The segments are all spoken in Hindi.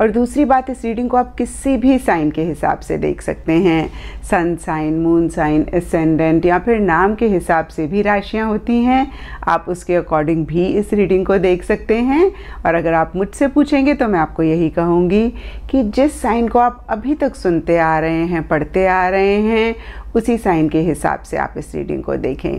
और दूसरी बात इस रीडिंग को आप किसी भी साइन के हिसाब से देख सकते हैं sun sign moon sign ascendant या फिर नाम के हिसाब से भी राशियाँ होती हैं आप उसके अकॉर्डिंग भी इस रीडिंग को देख सकते हैं और अगर आप मुझसे पूछेंगे तो मैं आपको यही कहूँगी कि जिस साइन को आप अभी तक सुनते आ रहे हैं पढ़ते आ रहे हैं उसी साइन के हिसाब से आप इस रीडिंग को देखें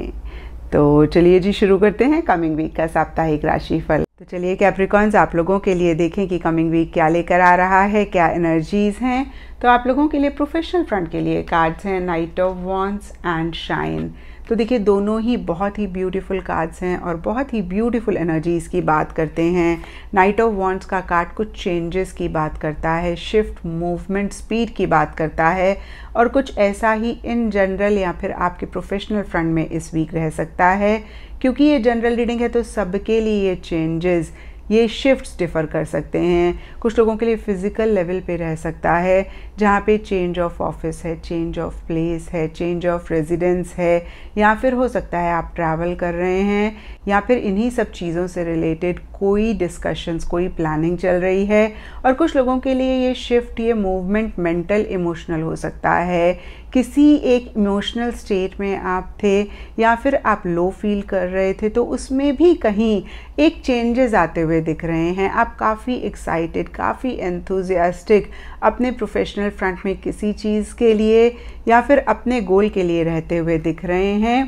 तो चलिए जी शुरू करते हैं कमिंग वीक का साप्ताहिक राशि फल तो चलिए कैप्रिकॉन्स आप लोगों के लिए देखें कि कमिंग वीक क्या लेकर आ रहा है क्या एनर्जीज़ हैं तो आप लोगों के लिए प्रोफेशनल फ्रंट के लिए कार्ड्स हैं knight of wands and shine तो देखिए दोनों ही बहुत ही ब्यूटीफुल कार्ड्स हैं और बहुत ही ब्यूटीफुल एनर्जीज़ की बात करते हैं नाइट ऑफ वॉन्ट्स का कार्ड कुछ चेंजेस की बात करता है शिफ्ट मूवमेंट स्पीड की बात करता है और कुछ ऐसा ही इन जनरल या फिर आपके प्रोफेशनल फ्रंट में इस वीक रह सकता है क्योंकि ये जनरल रीडिंग है तो सबके लिए ये चेंजेस ये शिफ्ट्स डिफ़र कर सकते हैं कुछ लोगों के लिए फ़िज़िकल लेवल पे रह सकता है जहाँ पे चेंज ऑफ ऑफिस है चेंज ऑफ प्लेस है चेंज ऑफ रेजिडेंस है या फिर हो सकता है आप ट्रैवल कर रहे हैं या फिर इन्हीं सब चीज़ों से रिलेटेड कोई डिस्कशंस कोई प्लानिंग चल रही है और कुछ लोगों के लिए ये शिफ्ट ये मूवमेंट मेंटल इमोशनल हो सकता है किसी एक इमोशनल स्टेट में आप थे या फिर आप लो फील कर रहे थे तो उसमें भी कहीं एक चेंजेस आते हुए हुए दिख रहे हैं आप काफ़ी एक्साइटेड काफ़ी एंथुजियास्टिक अपने प्रोफेशनल फ्रंट में किसी चीज़ के लिए या फिर अपने गोल के लिए रहते हुए दिख रहे हैं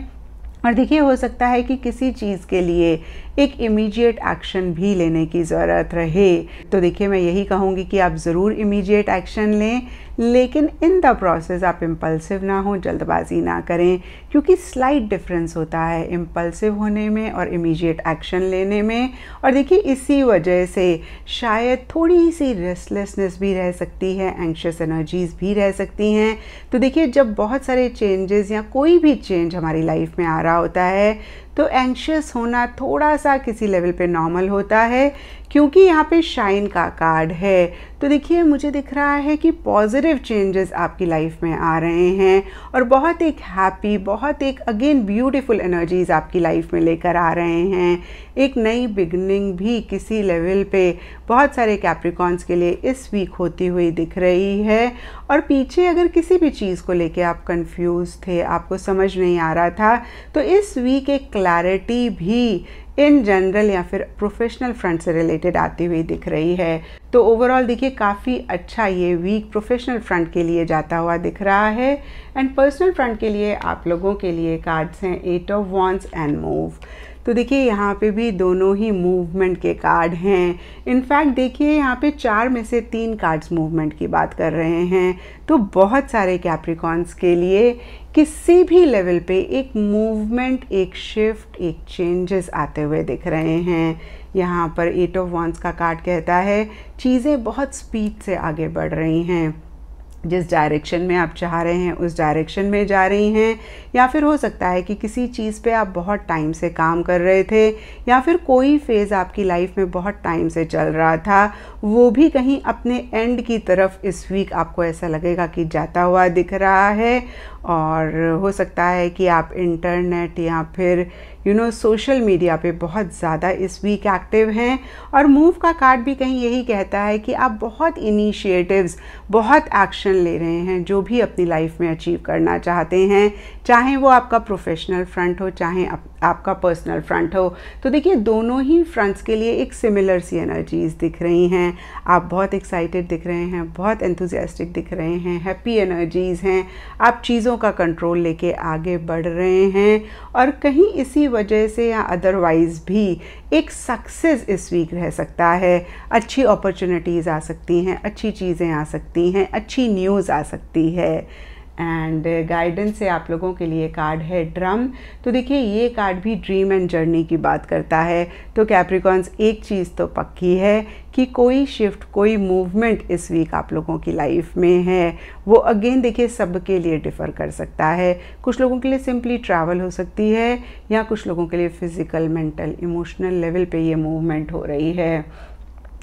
और देखिए हो सकता है कि किसी चीज़ के लिए एक इमीडिएट एक्शन भी लेने की ज़रूरत रहे तो देखिए मैं यही कहूँगी कि आप ज़रूर इमीडिएट एक्शन लें लेकिन इन द प्रोसेस आप इम्पल्सिव ना हो जल्दबाजी ना करें क्योंकि स्लाइट डिफरेंस होता है इम्पल्सिव होने में और इमीडिएट एक्शन लेने में और देखिए इसी वजह से शायद थोड़ी सी रेस्टलेसनेस भी रह सकती है एंक्शस एनर्जीज़ भी रह सकती हैं तो देखिए जब बहुत सारे चेंजेस या कोई भी चेंज हमारी लाइफ में आ रहा होता है तो एंक्शस होना थोड़ा सा किसी लेवल पे नॉर्मल होता है क्योंकि यहाँ पे शाइन का कार्ड है तो देखिए मुझे दिख रहा है कि पॉजिटिव चेंजेस आपकी लाइफ में आ रहे हैं और बहुत एक हैप्पी बहुत एक अगेन ब्यूटीफुल एनर्जीज़ आपकी लाइफ में लेकर आ रहे हैं एक नई बिगनिंग भी किसी लेवल पे बहुत सारे कैप्रिकॉन्स के लिए इस वीक होती हुई दिख रही है और पीछे अगर किसी भी चीज़ को लेके आप कंफ्यूज थे आपको समझ नहीं आ रहा था तो इस वीक एक क्लैरिटी भी इन जनरल या फिर प्रोफेशनल फ्रंट से रिलेटेड आती हुई दिख रही है तो ओवरऑल देखिए काफ़ी अच्छा ये वीक प्रोफेशनल फ्रंट के लिए जाता हुआ दिख रहा है एंड पर्सनल फ्रंट के लिए आप लोगों के लिए कार्ड्स हैं eight of wands and move तो देखिए यहाँ पे भी दोनों ही मूवमेंट के कार्ड हैं इनफैक्ट देखिए यहाँ पे चार में से तीन कार्ड्स मूवमेंट की बात कर रहे हैं तो बहुत सारे कैप्रिकॉन्स के लिए किसी भी लेवल पे एक मूवमेंट एक शिफ्ट एक चेंजेस आते हुए दिख रहे हैं यहाँ पर एट ऑफ वॉन्स का कार्ड कहता है चीज़ें बहुत स्पीड से आगे बढ़ रही हैं जिस डायरेक्शन में आप चाह रहे हैं उस डायरेक्शन में जा रही हैं या फिर हो सकता है कि किसी चीज़ पे आप बहुत टाइम से काम कर रहे थे या फिर कोई फेज़ आपकी लाइफ में बहुत टाइम से चल रहा था वो भी कहीं अपने एंड की तरफ इस वीक आपको ऐसा लगेगा कि जाता हुआ दिख रहा है और हो सकता है कि आप इंटरनेट या फिर यू नो सोशल मीडिया पे बहुत ज़्यादा इस वीक एक्टिव हैं और मूव का कार्ड भी कहीं यही कहता है कि आप बहुत इनिशिएटिव्स बहुत एक्शन ले रहे हैं जो भी अपनी लाइफ में अचीव करना चाहते हैं चाहे वो आपका प्रोफेशनल फ्रंट हो चाहे आपका पर्सनल फ्रंट हो तो देखिए दोनों ही फ्रंट्स के लिए एक सिमिलर सी एनर्जीज दिख रही हैं आप बहुत एक्साइटेड दिख रहे हैं बहुत एंथुजियास्टिक दिख रहे हैं हैप्पी एनर्जीज़ हैं आप चीज़ों का कंट्रोल लेके आगे बढ़ रहे हैं और कहीं इसी वजह से या अदरवाइज़ भी एक सक्सेस इस वीक रह सकता है अच्छी अपॉर्चुनिटीज़ आ सकती हैं अच्छी चीज़ें आ सकती हैं अच्छी न्यूज़ आ सकती है एंड गाइडेंस uh, से आप लोगों के लिए कार्ड है ड्रम तो देखिए ये कार्ड भी ड्रीम एंड जर्नी की बात करता है तो कैप्रिकॉन्स एक चीज़ तो पक्की है कि कोई शिफ्ट कोई मूवमेंट इस वीक आप लोगों की लाइफ में है वो अगेन देखिए सब के लिए डिफ़र कर सकता है कुछ लोगों के लिए सिंपली ट्रैवल हो सकती है या कुछ लोगों के लिए फ़िज़िकल मेंटल इमोशनल लेवल पे ये मूवमेंट हो रही है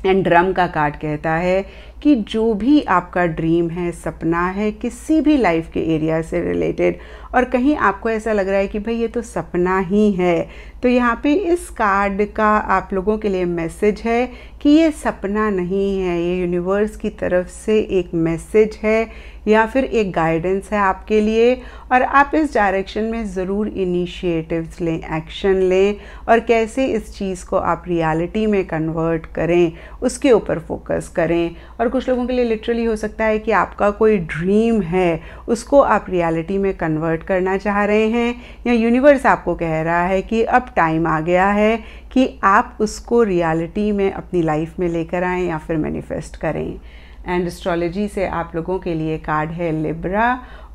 एंड ड्रम का कार्ड कहता है कि जो भी आपका ड्रीम है सपना है किसी भी लाइफ के एरिया से रिलेटेड और कहीं आपको ऐसा लग रहा है कि भाई ये तो सपना ही है तो यहाँ पे इस कार्ड का आप लोगों के लिए मैसेज है कि ये सपना नहीं है ये यूनिवर्स की तरफ से एक मैसेज है या फिर एक गाइडेंस है आपके लिए और आप इस डायरेक्शन में ज़रूर इनिशिएटिव्स लें एक्शन लें और कैसे इस चीज़ को आप रियलिटी में कन्वर्ट करें उसके ऊपर फोकस करें और और कुछ लोगों के लिए लिटरली हो सकता है कि आपका कोई ड्रीम है उसको आप रियलिटी में कन्वर्ट करना चाह रहे हैं या यूनिवर्स आपको कह रहा है कि अब टाइम आ गया है कि आप उसको रियलिटी में अपनी लाइफ में लेकर आएँ या फिर मैनिफेस्ट करें एंड एस्ट्रोलॉजी से आप लोगों के लिए कार्ड है लिब्रा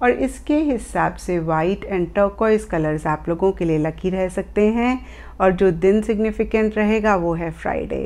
और इसके हिसाब से वाइट एंड टर्कोइज कलर्स आप लोगों के लिए लकी रह सकते हैं और जो दिन सिग्निफिकेंट रहेगा वो है फ्राइडे